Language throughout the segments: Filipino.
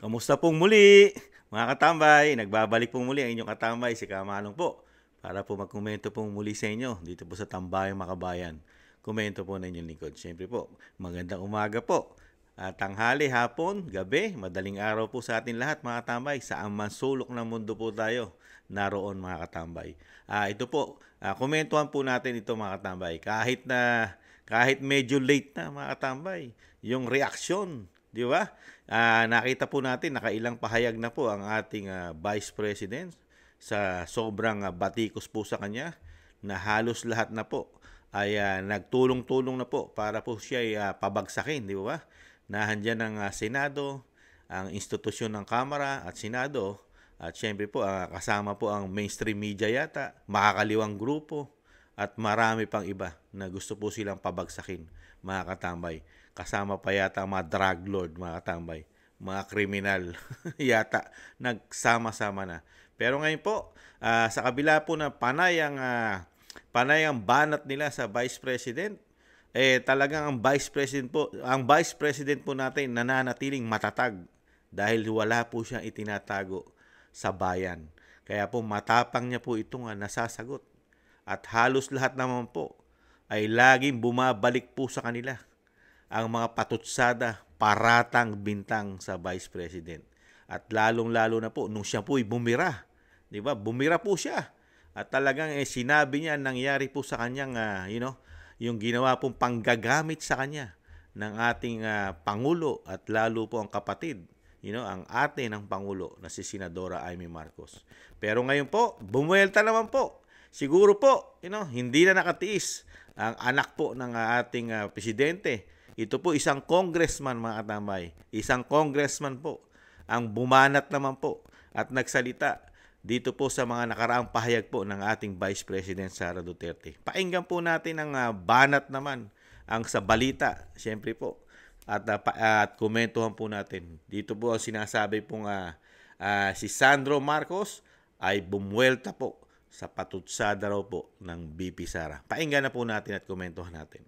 Kamusta pong muli? Mga katambay, nagbabalik pong muli ang inyong katambay, si Kamalong po, para po magkomento pong muli sa inyo dito po sa Tambayang Makabayan. Komento po na inyong lingkod. Siyempre po, magandang umaga po. At tanghali, hapon, gabi, madaling araw po sa atin lahat mga katambay. Sa amang sulok ng mundo po tayo naroon mga katambay. Ah, ito po, ah, komentuhan po natin ito mga katambay. Kahit na kahit medyo late na mga katambay, yung reaksyon Di ba? Uh, nakita po natin, nakailang pahayag na po ang ating uh, Vice President sa sobrang uh, batikos po sa kanya na halos lahat na po ay uh, nagtulong-tulong na po para po siya ay uh, pabagsakin, di ba? Nahandyan ang uh, Senado, ang institusyon ng Kamara at Senado at syempre po uh, kasama po ang mainstream media yata, makakaliwang grupo, at marami pang iba na gusto po silang pabagsakin, mga katambay. Kasama pa yata mga drug lord, mga katambay. Mga kriminal yata, nagsama-sama na. Pero ngayon po, uh, sa kabila po na panayang, uh, panayang banat nila sa Vice President, eh talagang ang Vice President po, ang Vice President po natin nananatiling matatag dahil wala po siyang itinatago sa bayan. Kaya po matapang niya po itong uh, nasasagot at halos lahat naman po ay laging bumabalik po sa kanila ang mga patutsada, paratang bintang sa Vice President. At lalong-lalo na po, nung siya po ay bumira, di ba? Bumira po siya. At talagang eh, sinabi niya nangyari po sa kanyang, uh, you know, yung ginawa pong panggagamit sa kanya ng ating uh, Pangulo at lalo po ang kapatid you know, ang ate ng Pangulo na si Senadora Amy Marcos. Pero ngayon po, bumuelta naman po Siguro po, you know, hindi na nakatiis ang anak po ng ating uh, presidente. Ito po isang congressman mga katambay. Isang congressman po ang bumanat naman po at nagsalita dito po sa mga nakaraang pahayag po ng ating Vice President Sara Duterte. Painggan po natin ang uh, banat naman ang sa balita, siyempre po. At, uh, pa, uh, at komentuhan po natin. Dito po ang sinasabi pong uh, uh, si Sandro Marcos ay bumuelta po sa patutsada raw po ng BP Sara. Painggan na po natin at komentohan natin.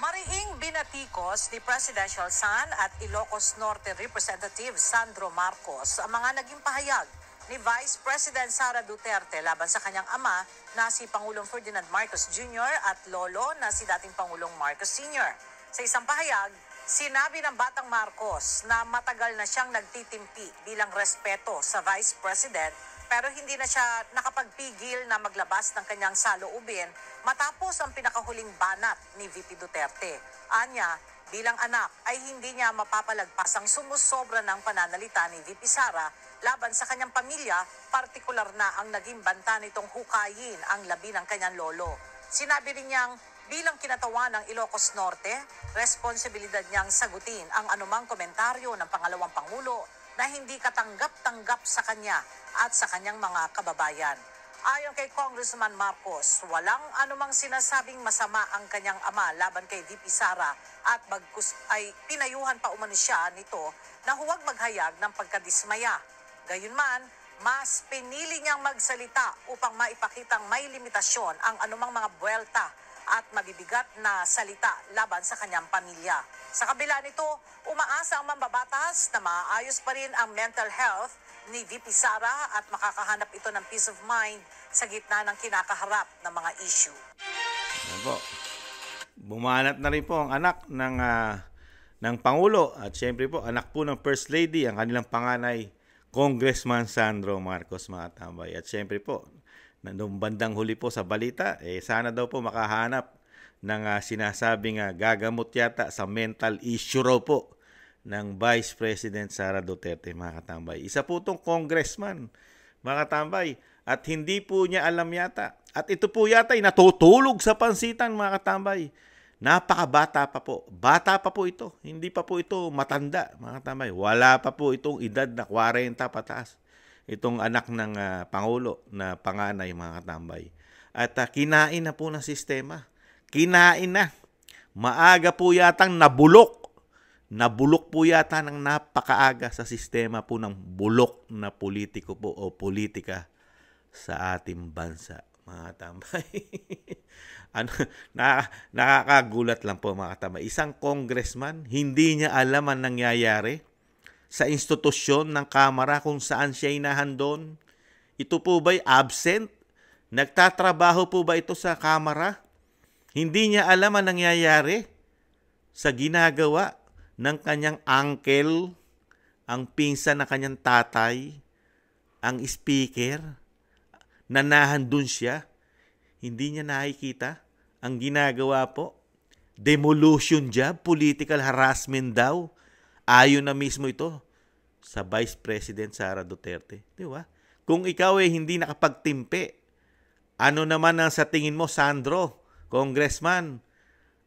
Mariing binatikos ni Presidential Son at Ilocos Norte Representative Sandro Marcos ang mga naging pahayag ni Vice President Sara Duterte laban sa kanyang ama na si Pangulong Ferdinand Marcos Jr. at lolo na si dating Pangulong Marcos Sr. Sa isang pahayag, Sinabi ng Batang Marcos na matagal na siyang nagtitimpi bilang respeto sa Vice President pero hindi na siya nakapagpigil na maglabas ng kanyang saloobin matapos ang pinakahuling banat ni VP Duterte. Anya, bilang anak ay hindi niya mapapalagpas ang sumusobra ng pananalita ni VP Sara laban sa kanyang pamilya, partikular na ang naging banta nitong hukayin ang labi ng kanyang lolo. Sinabi rin niyang bilang kinatawan ng Ilocos Norte, responsibilidad niyang sagutin ang anumang komentaryo ng pangalawang Pangulo na hindi katanggap-tanggap sa kanya at sa kanyang mga kababayan. Ayon kay Congressman Marcos, walang anumang sinasabing masama ang kanyang ama laban kay DP Sara at magkus ay pinayuhan pa umano siya nito na huwag maghayag ng pagkadismaya. Gayunman, mas pinili niyang magsalita upang maipakitang may limitasyon ang anumang mga buwelta at mabibigat na salita laban sa kanyang pamilya. Sa kabila nito, umaasa ang mambabatas na maayos pa rin ang mental health ni VP Sara at makakahanap ito ng peace of mind sa gitna ng kinakaharap ng mga issue. Ano Bumanat na rin po ang anak ng uh, ng Pangulo at siyempre po anak po ng First Lady ang kanilang panganay Congressman Sandro Marcos mga tambay. At siyempre po nung bandang huli po sa balita, eh, sana daw po makahanap ng uh, sinasabing uh, gagamot yata sa mental issue raw po ng Vice President Sara Duterte, mga katambay. Isa po itong congressman, mga katambay, at hindi po niya alam yata. At ito po yata ay natutulog sa pansitan, mga katambay. Napakabata pa po. Bata pa po ito. Hindi pa po ito matanda, mga katambay. Wala pa po itong edad na 40 pataas itong anak ng uh, Pangulo na panganay mga katambay. At uh, kinain na po ng sistema. Kinain na. Maaga po yatang nabulok. Nabulok po yata ng napakaaga sa sistema po ng bulok na politiko po o politika sa ating bansa mga tambay. ano, na, nakakagulat lang po mga tambay. Isang congressman, hindi niya alam ang nangyayari sa institusyon ng Kamara kung saan siya inahandon? Ito po ba'y absent? Nagtatrabaho po ba ito sa Kamara? Hindi niya alam ang nangyayari sa ginagawa ng kanyang uncle, ang pinsan na kanyang tatay, ang speaker, nanahan dun siya. Hindi niya nakikita ang ginagawa po. Demolition job, political harassment daw. Ayon na mismo ito sa Vice President Sara Duterte. Di ba? Kung ikaw ay hindi nakapagtimpe, ano naman ang sa tingin mo, Sandro, Congressman?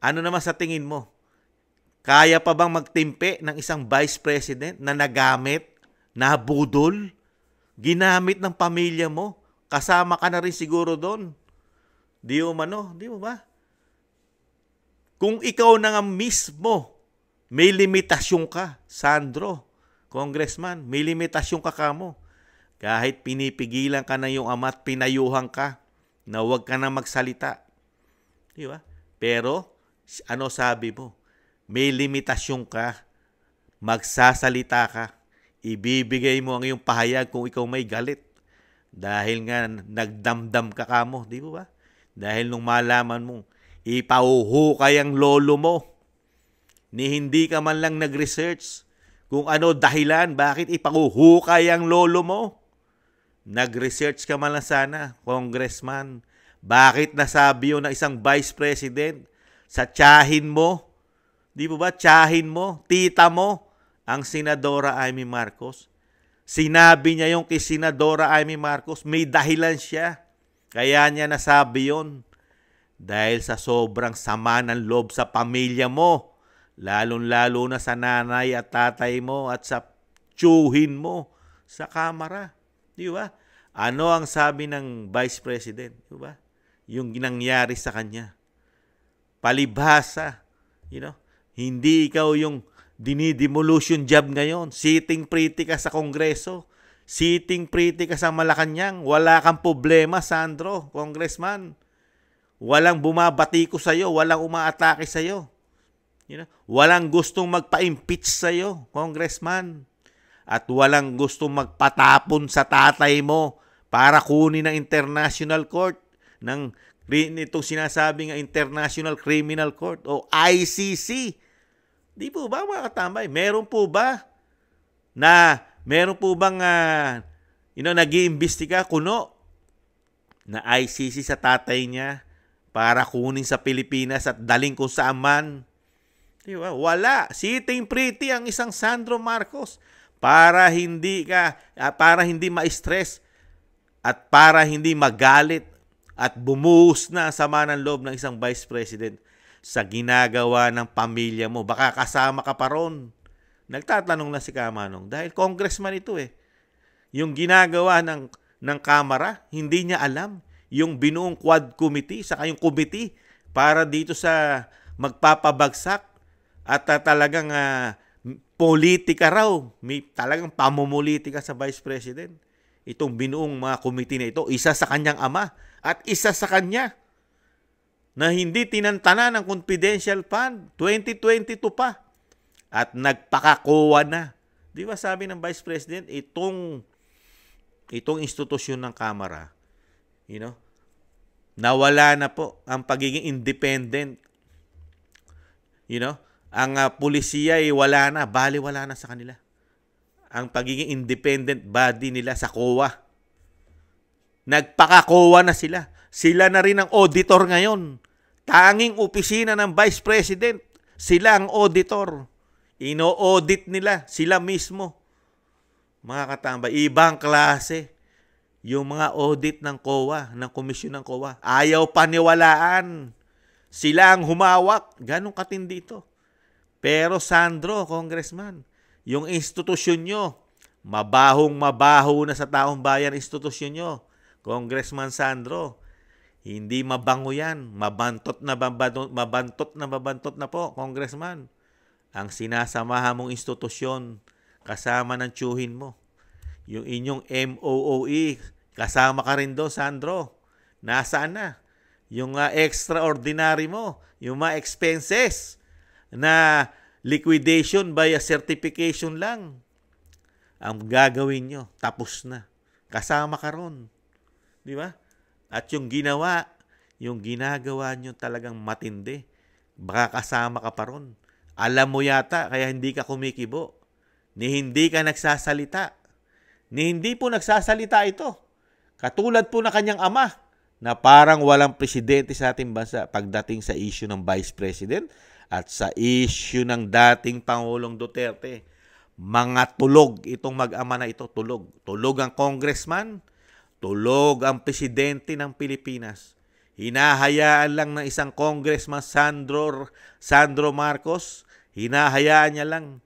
Ano naman sa tingin mo? Kaya pa bang magtimpe ng isang Vice President na nagamit, nabudol, ginamit ng pamilya mo? Kasama ka na rin siguro doon. Di mano, di ba? Kung ikaw na nga mismo may limitasyon ka, Sandro, Congressman, may limitasyon ka kamo. Kahit pinipigilan ka na yung ama at pinayuhan ka na huwag ka na magsalita. Di ba? Pero, ano sabi mo? May limitasyon ka. Magsasalita ka. Ibibigay mo ang iyong pahayag kung ikaw may galit. Dahil nga nagdamdam ka kamo, di ba? Dahil nung malaman mo, ipauhu ang lolo mo ni hindi ka man lang nag-research kung ano dahilan bakit ipakuhukay ang lolo mo. Nag-research ka man lang sana, congressman. Bakit nasabi yun ng isang vice president sa tsahin mo? Di ba ba? Tsahin mo, tita mo, ang senadora Amy Marcos. Sinabi niya yung kay senadora Amy Marcos, may dahilan siya. Kaya niya nasabi yon dahil sa sobrang sama ng loob sa pamilya mo Lalong-lalo na sa nanay at tatay mo at sa tsuhin mo sa kamara. Di ba? Ano ang sabi ng Vice President? Di ba? Yung ginangyari sa kanya. Palibhasa. You know? Hindi ikaw yung dinidemolution job ngayon. Sitting pretty ka sa Kongreso. Sitting pretty ka sa Malacanang. Wala kang problema, Sandro, Congressman. Walang bumabati ko sa'yo. Walang umaatake sa'yo. You know, walang gustong magpa-impeach sa'yo, congressman. At walang gustong magpatapon sa tatay mo para kunin ng international court ng itong sinasabi nga International Criminal Court o ICC. Di po ba mga katambay? Meron po ba na meron po bang uh, you know, nag-iimbestiga kuno na ICC sa tatay niya para kunin sa Pilipinas at daling kung saan man Di ba? Wala. Sitting pretty ang isang Sandro Marcos para hindi ka ah, para hindi ma-stress at para hindi magalit at bumuhos na sama ng loob ng isang vice president sa ginagawa ng pamilya mo. Baka kasama ka pa ron. Nagtatanong na si Kamanong dahil congressman ito eh. Yung ginagawa ng ng kamara, hindi niya alam yung binuong quad committee saka yung committee para dito sa magpapabagsak at uh, talagang uh, politika raw, may talagang pamumulitika sa Vice President. Itong binuong mga komite na ito, isa sa kanyang ama at isa sa kanya na hindi tinantana ng confidential fund 2022 pa at nagpakakuha na. Di ba sabi ng Vice President, itong itong institusyon ng Kamara, you know, nawala na po ang pagiging independent. You know, ang uh, ah, pulisiya ay wala na, bali wala na sa kanila. Ang pagiging independent body nila sa COA. Nagpaka-COA na sila. Sila na rin ang auditor ngayon. Tanging opisina ng Vice President, sila ang auditor. Ino-audit nila, sila mismo. Mga katambay, ibang klase yung mga audit ng COA, ng komisyon ng COA. Ayaw paniwalaan. Sila ang humawak. Ganong katindi ito. Pero Sandro, Congressman, yung institusyon nyo, mabahong mabaho na sa taong bayan institusyon nyo. Congressman Sandro, hindi mabango yan. Mabantot na mabantot, mabantot na mabantot na po, Congressman. Ang sinasamahan mong institusyon kasama ng tsuhin mo. Yung inyong MOOE, kasama ka rin doon, Sandro. Nasaan na? Yung uh, extraordinary mo, yung mga expenses, na liquidation by a certification lang ang gagawin nyo. Tapos na. Kasama ka ron. Di ba? At yung ginawa, yung ginagawa nyo talagang matindi. Baka kasama ka pa ron. Alam mo yata, kaya hindi ka kumikibo. Ni hindi ka nagsasalita. Ni hindi po nagsasalita ito. Katulad po na kanyang ama na parang walang presidente sa ating bansa pagdating sa issue ng vice president at sa issue ng dating Pangulong Duterte. Mga tulog itong mag-ama na ito, tulog. Tulog ang congressman, tulog ang presidente ng Pilipinas. Hinahayaan lang ng isang congressman Sandro Sandro Marcos, hinahayaan niya lang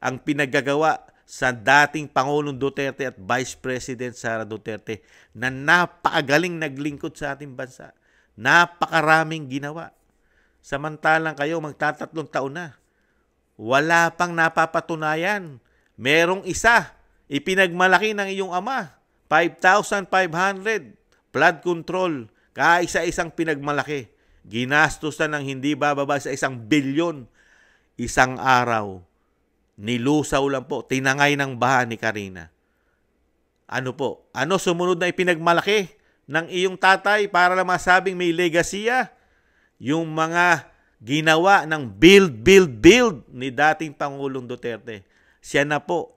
ang pinagagawa sa dating Pangulong Duterte at Vice President Sara Duterte na napakagaling naglingkod sa ating bansa. Napakaraming ginawa. Samantalang kayo magtatatlong taon na. Wala pang napapatunayan. Merong isa, ipinagmalaki ng iyong ama. 5,500 Blood control, kaisa-isang pinagmalaki. Ginastusan ng hindi bababa sa isang bilyon. Isang araw, nilusaw lang po, tinangay ng baha ni Karina. Ano po? Ano sumunod na ipinagmalaki ng iyong tatay para lang masabing may legasiya? yung mga ginawa ng build, build, build ni dating Pangulong Duterte. Siya na po.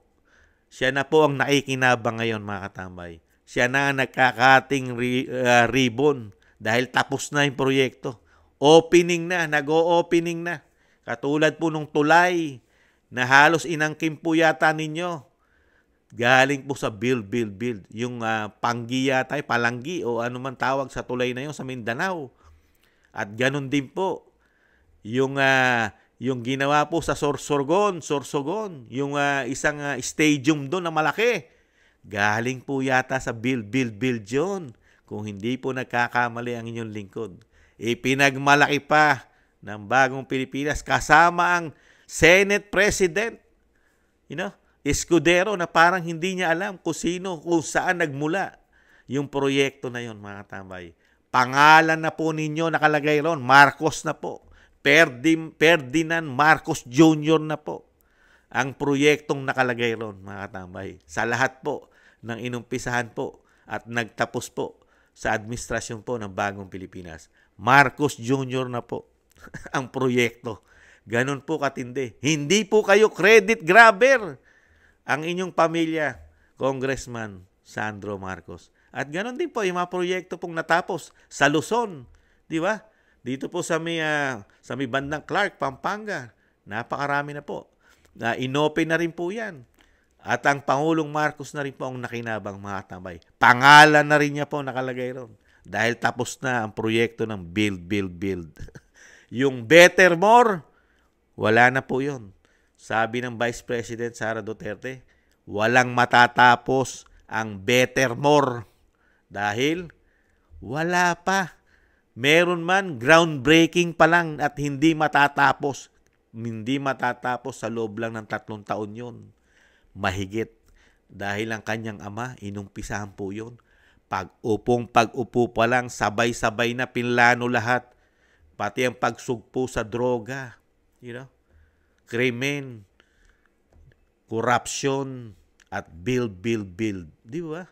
Siya na po ang nakikinabang ngayon mga katambay. Siya na ang nagkakating ah, ribbon dahil tapos na yung proyekto. Opening na, nag-o-opening na. Katulad po nung tulay na halos inangkim po yata ninyo. Galing po sa build, build, build. Yung uh, panggi yata, eh, palanggi o ano man tawag sa tulay na yon sa Mindanao. At ganun din po yung uh, yung ginawa po sa Sorsorgon, Sorsogon, yung uh, isang uh, stadium doon na malaki. Galing po yata sa Bill Bill Bill John kung hindi po nagkakamali ang inyong lingkod. Ipinagmalaki pa ng bagong Pilipinas kasama ang Senate President. You know, Escudero na parang hindi niya alam kung sino, kung saan nagmula yung proyekto na yon mga tambay. Pangalan na po ninyo nakalagay roon, Marcos na po. Ferdinand Marcos Jr. na po. Ang proyektong nakalagay roon, mga katambay. Sa lahat po ng inumpisahan po at nagtapos po sa administrasyon po ng bagong Pilipinas. Marcos Jr. na po ang proyekto. Ganon po katindi. Hindi po kayo credit grabber ang inyong pamilya, Congressman Sandro Marcos. At ganon din po yung mga proyekto pong natapos sa Luzon, di ba? Dito po sa may, uh, sa may bandang Clark, Pampanga, napakarami na po. Na uh, inopen na rin po 'yan. At ang Pangulong Marcos na rin po ang nakinabang mga tambay. Pangalan na rin niya po nakalagay ron. Dahil tapos na ang proyekto ng build, build, build. yung better more, wala na po yon. Sabi ng Vice President Sara Duterte, walang matatapos ang better more. Dahil wala pa. Meron man groundbreaking pa lang at hindi matatapos. Hindi matatapos sa loob lang ng tatlong taon yon. Mahigit. Dahil ang kanyang ama, inumpisahan po yon. Pag-upong pag-upo pa lang, sabay-sabay na pinlano lahat. Pati ang pagsugpo sa droga. You know? Krimen. Corruption. At build, build, build. Di ba?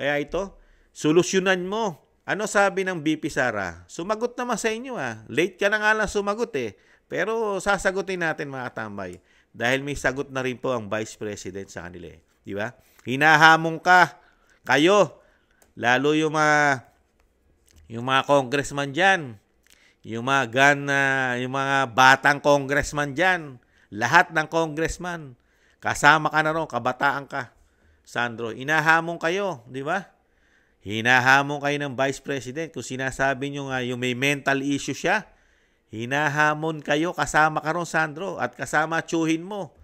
Kaya ito, solusyonan mo. Ano sabi ng BP Sara? Sumagot naman sa inyo ah. Late ka na nga lang sumagot eh. Pero sasagutin natin mga tambay. Dahil may sagot na rin po ang Vice President sa kanila eh. Di ba? Hinahamon ka. Kayo. Lalo yung mga yung mga congressman diyan, yung mga gan uh, ah, yung mga batang congressman diyan, lahat ng congressman kasama ka na ron, kabataan ka. Sandro, inahamon kayo, di ba? Hinahamon kayo ng Vice President. Kung sinasabi nyo nga yung may mental issue siya, hinahamon kayo kasama ka ron, Sandro, at kasama chuhin mo.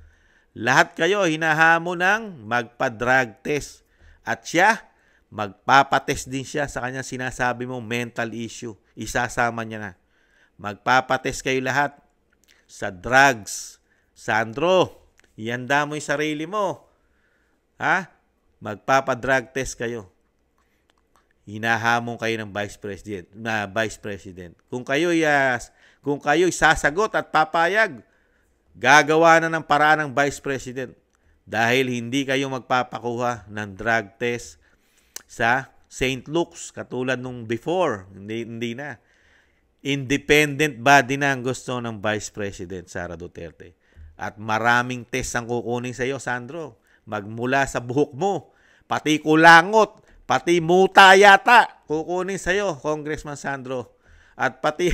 Lahat kayo hinahamon ng magpa-drug test. At siya, magpapatest din siya sa kanya sinasabi mong mental issue. Isasama niya na. Magpapatest kayo lahat sa drugs. Sandro, ianda mo yung sarili mo. Ha? Magpapa-drug test kayo hinahamon kayo ng Vice President, na Vice President. Kung kayo uh, ah, kung kayo sasagot at papayag, gagawa na ng paraan ng Vice President dahil hindi kayo magpapakuha ng drug test sa St. Luke's katulad nung before. Hindi, hindi na. Independent body na ang gusto ng Vice President Sara Duterte. At maraming test ang kukunin sa iyo, Sandro. Magmula sa buhok mo, pati kulangot, Pati muta yata kukunin sa'yo, Congressman Sandro. At pati,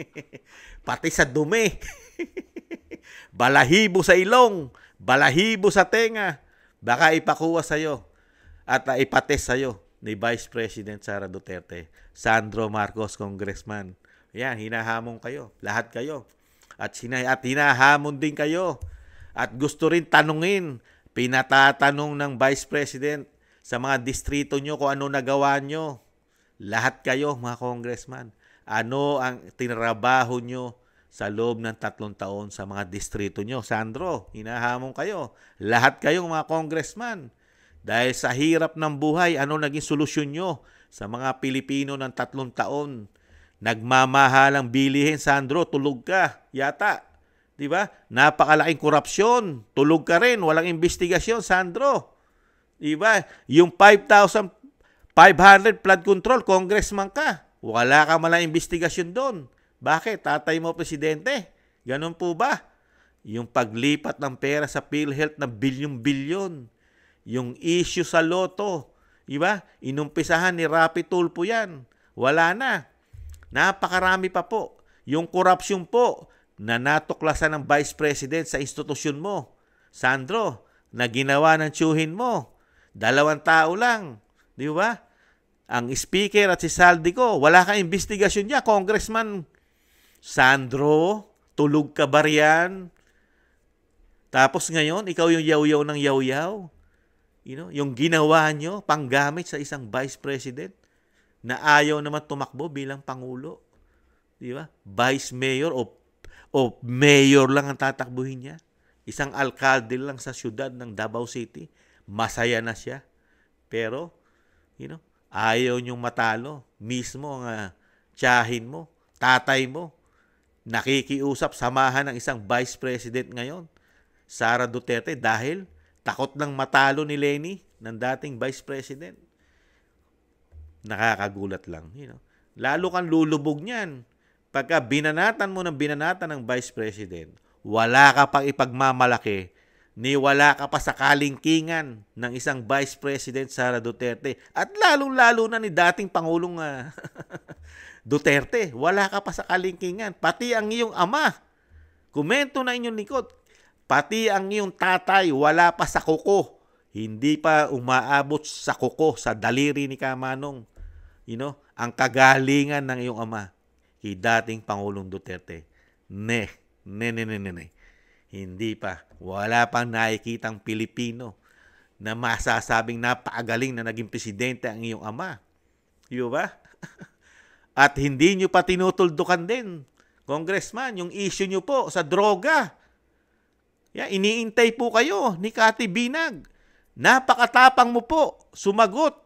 pati sa dumi. balahibo sa ilong, balahibo sa tenga. Baka ipakuha sa'yo at uh, ipates sa'yo ni Vice President Sara Duterte. Sandro Marcos, Congressman. Yan, hinahamon kayo. Lahat kayo. At, sinay, at hinahamon din kayo. At gusto rin tanungin, pinatatanong ng Vice President sa mga distrito nyo kung ano nagawa nyo. Lahat kayo, mga congressman. Ano ang tinrabaho nyo sa loob ng tatlong taon sa mga distrito nyo? Sandro, hinahamon kayo. Lahat kayo, mga congressman. Dahil sa hirap ng buhay, ano naging solusyon nyo sa mga Pilipino ng tatlong taon? Nagmamahalang bilihin, Sandro, tulog ka, yata. Di ba? Napakalaking korupsyon. Tulog ka rin, walang investigasyon, Sandro. Diba? Yung 5,500 flood control, congressman ka. Wala ka malang investigasyon doon. Bakit? Tatay mo, presidente. Ganun po ba? Yung paglipat ng pera sa PhilHealth na bilyon-bilyon. Yung issue sa loto. Diba? Inumpisahan ni Rapi Tulpo yan. Wala na. Napakarami pa po. Yung corruption po na natuklasan ng Vice President sa institusyon mo. Sandro, na ginawa ng tsuhin mo. Dalawang tao lang. Di ba? Ang speaker at si Saldi ko, wala kang investigasyon niya. Congressman Sandro, tulog ka ba riyan? Tapos ngayon, ikaw yung yaw-yaw ng yaw-yaw. You know, yung ginawa nyo, panggamit sa isang vice president na ayaw naman tumakbo bilang pangulo. Di ba? Vice mayor o, o mayor lang ang tatakbuhin niya. Isang alkalde lang sa siyudad ng Davao City masaya na siya. Pero, you know, ayaw niyong matalo. Mismo ang uh, tiyahin mo, tatay mo, nakikiusap, samahan ng isang vice president ngayon, Sara Duterte, dahil takot ng matalo ni Lenny, ng dating vice president. Nakakagulat lang. You know? Lalo kang lulubog niyan. Pagka binanatan mo ng binanatan ng vice president, wala ka pang ipagmamalaki niwala ka pa sa kalingkingan ng isang Vice President Sara Duterte at lalong-lalo na ni dating Pangulong uh, Duterte. Wala ka pa sa kalingkingan. Pati ang iyong ama, kumento na inyong likod, pati ang iyong tatay wala pa sa kuko. Hindi pa umaabot sa kuko, sa daliri ni Kamanong. You know, ang kagalingan ng iyong ama kay dating Pangulong Duterte. Ne, ne, ne, ne, ne. ne hindi pa. Wala pang nakikitang Pilipino na masasabing napakagaling na naging presidente ang iyong ama. Di ba? At hindi nyo pa tinutuldukan din, Congressman, yung issue nyo po sa droga. Yeah, iniintay po kayo ni Kati Binag. Napakatapang mo po sumagot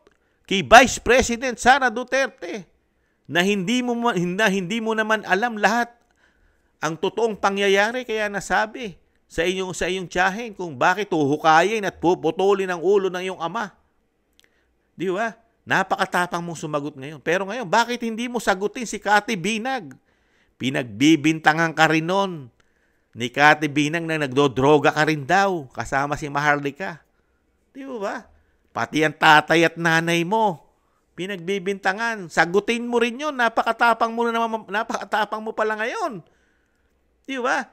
kay Vice President Sara Duterte na hindi mo na hindi mo naman alam lahat ang totoong pangyayari kaya nasabi sa inyong sa inyong tiyahin kung bakit uhukayin at puputulin ang ulo ng iyong ama. Di ba? Napakatapang mong sumagot ngayon. Pero ngayon, bakit hindi mo sagutin si Kati Binag? Pinagbibintangan ka rin nun ni Kati Binang na nagdodroga ka rin daw kasama si Maharlika. Di ba ba? Pati ang tatay at nanay mo, pinagbibintangan. Sagutin mo rin yun. Napakatapang mo, na, napakatapang mo pala ngayon. Di ba?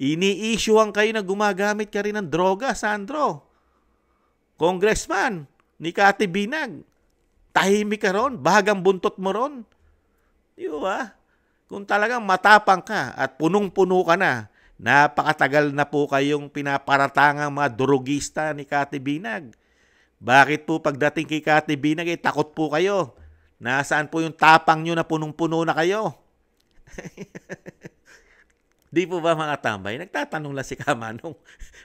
Ini-issuean kayo na gumagamit ka rin ng droga, Sandro. Congressman, ni Kati Binag, tahimik ka ron, bahagang buntot mo ron. Di ba? Kung talagang matapang ka at punong-puno ka na, napakatagal na po kayong pinaparatangang mga drugista ni Kati Binag. Bakit po pagdating kay Kati Binag, eh, takot po kayo? Nasaan po yung tapang nyo na punong-puno na kayo? Di po ba mga tambay? Nagtatanong lang si Kamanong.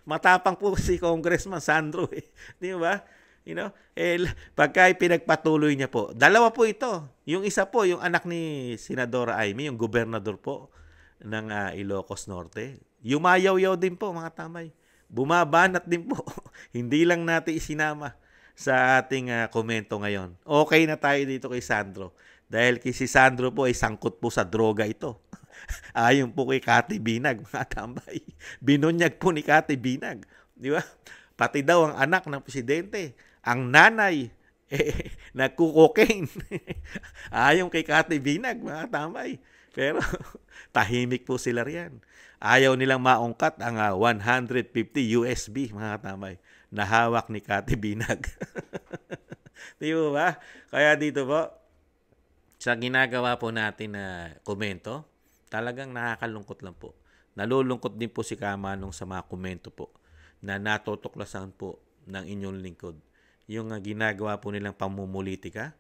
Matapang po si Congressman Sandro eh. Di ba? You know? Eh, pagka pinagpatuloy niya po. Dalawa po ito. Yung isa po, yung anak ni Senadora Aimee, yung gobernador po ng uh, Ilocos Norte. Yumayaw-yaw din po mga tambay. Bumabanat din po. Hindi lang natin isinama sa ating uh, komento ngayon. Okay na tayo dito kay Sandro. Dahil kay si Sandro po ay sangkot po sa droga ito. Ayon ah, po kay Kati Binag, mga tambay. Binunyag po ni Kati Binag. Di ba? Pati daw ang anak ng presidente, ang nanay, eh, nagkukokain. Ayon ah, kay Kati Binag, mga tambay. Pero tahimik po sila riyan. Ayaw nilang maungkat ang 150 ah, USB, mga tambay, na hawak ni Kati Binag. Di ba? Kaya dito po, sa ginagawa po natin na komento, talagang nakakalungkot lang po. Nalulungkot din po si Kama nung sa mga komento po na natutuklasan po ng inyong lingkod. Yung uh, ginagawa po nilang pamumulitika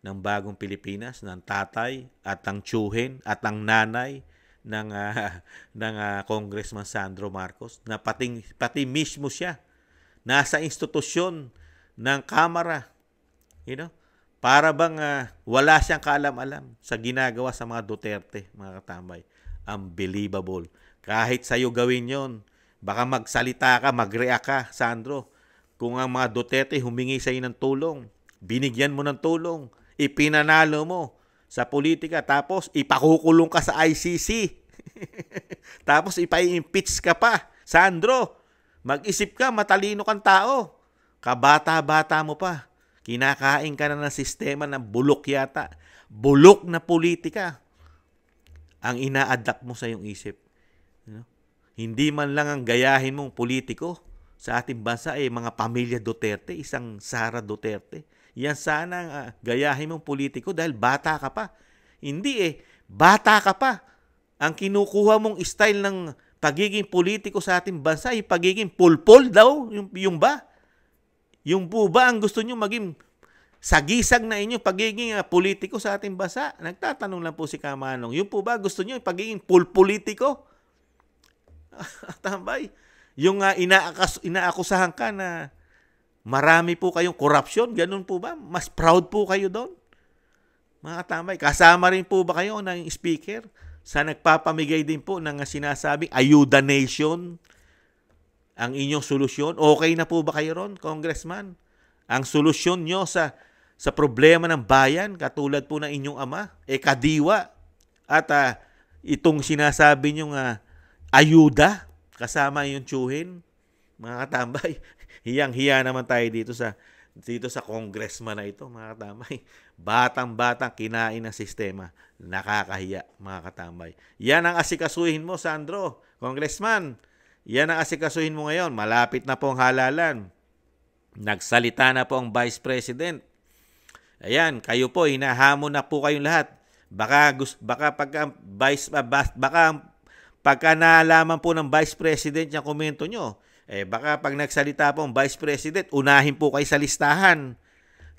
ng bagong Pilipinas, ng tatay at ang tsuhin at ang nanay ng uh, ng uh, Congressman Sandro Marcos na pati, pati mismo siya nasa institusyon ng Kamara. You know? Para bang uh, wala siyang kaalam-alam sa ginagawa sa mga Duterte, mga katambay. Unbelievable. Kahit sa'yo gawin yon, baka magsalita ka, mag-react ka, Sandro. Kung ang mga Duterte humingi sa'yo ng tulong, binigyan mo ng tulong, ipinanalo mo sa politika, tapos ipakukulong ka sa ICC. tapos ipa-impeach ka pa. Sandro, mag-isip ka, matalino kang tao. Kabata-bata mo pa Kinakain ka na ng sistema ng bulok yata. Bulok na politika ang ina-adapt mo sa iyong isip. You know? Hindi man lang ang gayahin mong politiko sa ating bansa ay eh, mga pamilya Duterte, isang Sara Duterte. Yan sana ang uh, gayahin mong politiko dahil bata ka pa. Hindi eh, bata ka pa. Ang kinukuha mong style ng pagiging politiko sa ating bansa ay pagiging pulpol daw, yung, yung ba? Yung po ba ang gusto nyo maging sagisag na inyo pagiging uh, politiko sa ating bansa? Nagtatanong lang po si Kamanong, yung po ba gusto nyo pagiging pulpolitiko? Tambay. Yung uh, inaakas, inaakusahan ka na marami po kayong korupsyon, ganun po ba? Mas proud po kayo doon? Mga tambay, kasama rin po ba kayo ng speaker sa nagpapamigay din po ng sinasabing ayuda nation? ang inyong solusyon? Okay na po ba kayo ron, Congressman? Ang solusyon nyo sa, sa problema ng bayan, katulad po ng inyong ama, e kadiwa. At uh, itong sinasabi nyong uh, ayuda, kasama yung tsuhin. Mga katambay, hiyang-hiya naman tayo dito sa dito sa congressman na ito, mga katambay. Batang-batang kinain ng sistema. Nakakahiya, mga katambay. Yan ang asikasuhin mo, Sandro. Congressman, yan ang asikasuhin mo ngayon. Malapit na po ang halalan. Nagsalita na po ang Vice President. Ayan, kayo po, hinahamon na po kayong lahat. Baka, baka, pagka, vice, ah, baka pagka naalaman po ng Vice President yung komento nyo, eh baka pag nagsalita po ang Vice President, unahin po kayo sa listahan.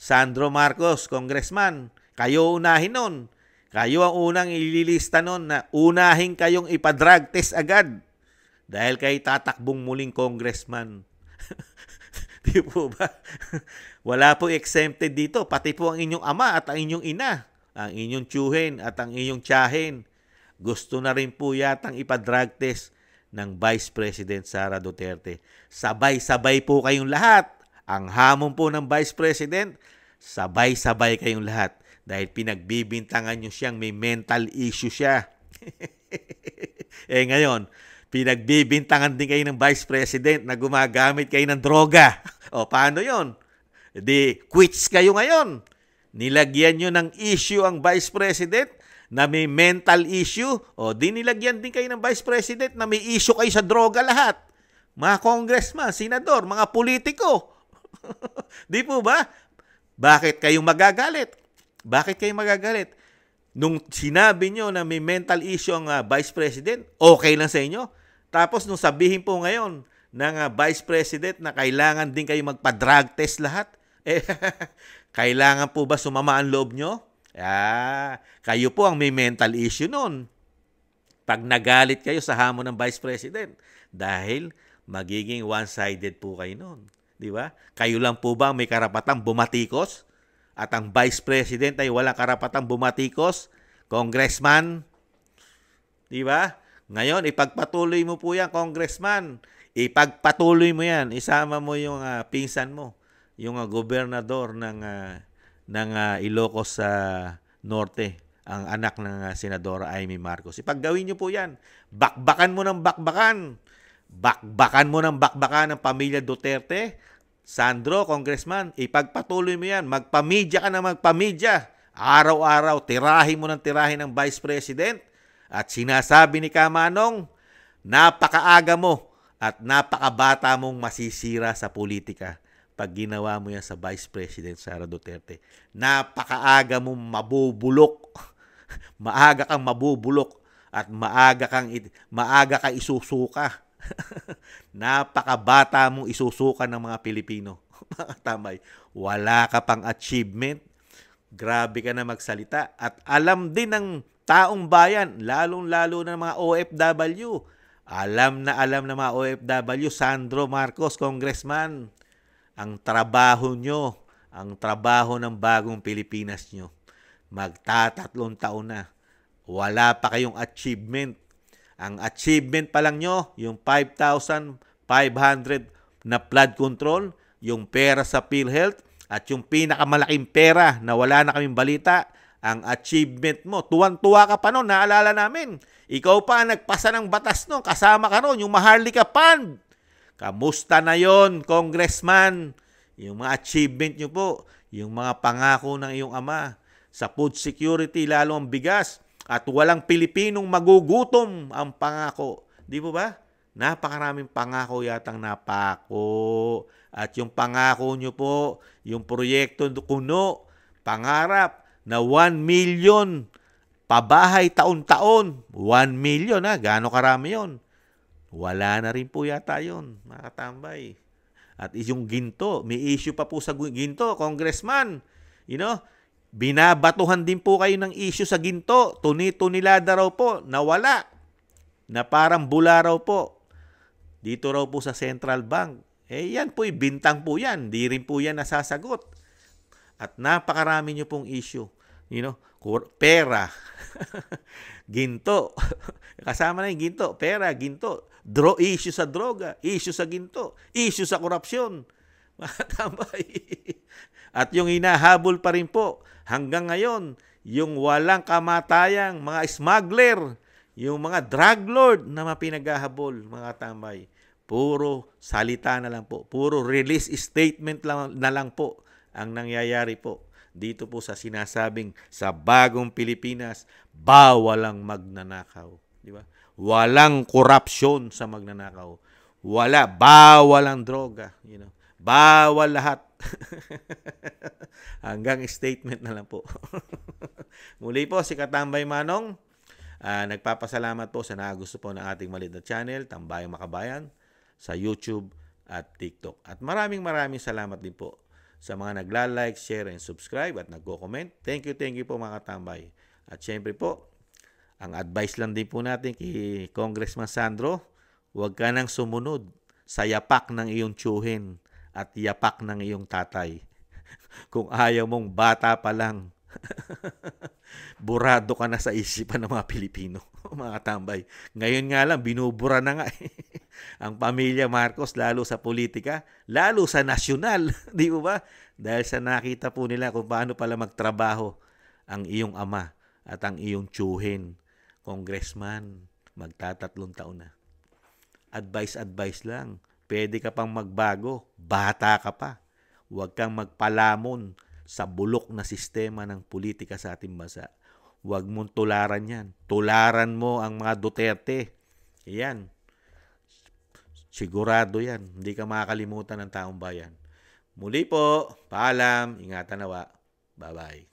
Sandro Marcos, Congressman, kayo unahin nun. Kayo ang unang ililista nun na unahin kayong ipadrag test agad. Dahil kay tatakbong muling congressman. Di po ba? Wala po exempted dito. Pati po ang inyong ama at ang inyong ina, ang inyong tiyuhin at ang inyong tiyahin. Gusto na rin po yatang ipadrag test ng Vice President Sara Duterte. Sabay-sabay po kayong lahat. Ang hamon po ng Vice President, sabay-sabay kayong lahat dahil pinagbibintangan nyo siyang may mental issue siya. eh ngayon, Pinagbibintangan din kayo ng Vice President na gumagamit kayo ng droga. o, paano yon? Di, quits kayo ngayon. Nilagyan nyo ng issue ang Vice President na may mental issue. O, di nilagyan din kayo ng Vice President na may issue kayo sa droga lahat. Mga congressman, senador, mga politiko. di po ba? Bakit kayo magagalit? Bakit kayo magagalit? Nung sinabi nyo na may mental issue ang uh, Vice President, okay lang sa inyo? Tapos nung sabihin po ngayon ng uh, Vice President na kailangan din kayo magpa-drug test lahat, eh, kailangan po ba sumama ang loob nyo? Ah, kayo po ang may mental issue noon. Pag nagalit kayo sa hamon ng Vice President dahil magiging one-sided po kayo noon. Di ba? Kayo lang po ba may karapatang bumatikos? At ang Vice President ay walang karapatang bumatikos? Congressman? Di ba? Ngayon, ipagpatuloy mo po yan, congressman. Ipagpatuloy mo yan. Isama mo yung uh, pinsan mo, yung uh, gobernador ng uh, ng uh, Ilocos sa uh, Norte, ang anak ng uh, Senadora Amy Marcos. Ipaggawin niyo po yan. Bakbakan mo ng bakbakan. Bakbakan mo ng bakbakan ng pamilya Duterte. Sandro, congressman, ipagpatuloy mo yan. Magpamidya ka na magpamidya. Araw-araw, tirahin mo ng tirahin ng vice president at sinasabi ni Kamanong, napakaaga mo at napakabata mong masisira sa politika pag ginawa mo yan sa Vice President Sara Duterte. Napakaaga mong mabubulok. maaga kang mabubulok at maaga kang maaga ka isusuka. Napakabata mong isusuka ng mga Pilipino. mga tamay, wala ka pang achievement. Grabe ka na magsalita at alam din ng taong bayan, lalong-lalo na mga OFW. Alam na alam na mga OFW, Sandro Marcos, Congressman, ang trabaho nyo, ang trabaho ng bagong Pilipinas nyo, magtatatlong taon na, wala pa kayong achievement. Ang achievement pa lang nyo, yung 5,500 na flood control, yung pera sa PhilHealth, at yung pinakamalaking pera na wala na kaming balita, ang achievement mo. Tuwan-tuwa ka pa noon, naalala namin. Ikaw pa ang nagpasa ng batas noon, kasama ka noon, yung Maharlika Fund. Kamusta na yon, Congressman? Yung mga achievement nyo po, yung mga pangako ng iyong ama sa food security, lalo ang bigas, at walang Pilipinong magugutom ang pangako. Di po ba? Napakaraming pangako yatang napako. At yung pangako nyo po, yung proyekto kuno, pangarap, na 1 million pabahay taon-taon. 1 million ha, ah, gaano karami yon? Wala na rin po yata yon, mga At yung ginto, may issue pa po sa ginto, congressman. You know, binabatuhan din po kayo ng issue sa ginto. Tuni-tunilada raw po, nawala. Na parang bula raw po. Dito raw po sa Central Bank. Eh yan po, eh, bintang po yan. Di rin po yan nasasagot. At napakarami nyo pong issue. You know, pera, ginto, kasama na yung ginto, pera, ginto, dro issue sa droga, issue sa ginto, issue sa korupsyon. Mga tambay. At yung hinahabol pa rin po hanggang ngayon, yung walang kamatayang mga smuggler, yung mga drug lord na mapinaghahabol, mga tambay. Puro salita na lang po. Puro release statement lang, na lang po ang nangyayari po dito po sa sinasabing sa bagong Pilipinas, bawal ang magnanakaw. Di ba? Walang korupsyon sa magnanakaw. Wala. Bawal ang droga. You know? Bawal lahat. Hanggang statement na lang po. Muli po, si Katambay Manong. Uh, nagpapasalamat po sa nagusto po ng ating malit na channel, Tambayang Makabayan, sa YouTube at TikTok. At maraming maraming salamat din po sa mga nagla-like, share, and subscribe at nagko-comment. Thank you, thank you po mga katambay. At syempre po, ang advice lang din po natin kay Congressman Sandro, huwag ka nang sumunod sa yapak ng iyong tsuhin at yapak ng iyong tatay. Kung ayaw mong bata pa lang. burado ka na sa isipan ng mga Pilipino, mga tambay. Ngayon nga lang, binubura na nga eh. ang pamilya Marcos, lalo sa politika, lalo sa nasyonal, di mo ba? Dahil sa nakita po nila kung paano pala magtrabaho ang iyong ama at ang iyong tsuhin, congressman, magtatatlong taon na. Advice, advice lang. Pwede ka pang magbago, bata ka pa. Huwag kang magpalamon sa bulok na sistema ng politika sa ating bansa. Huwag mong tularan yan. Tularan mo ang mga Duterte. Yan. Sigurado yan. Hindi ka makakalimutan ng taong bayan. Muli po, paalam, ingatan nawa. Bye-bye.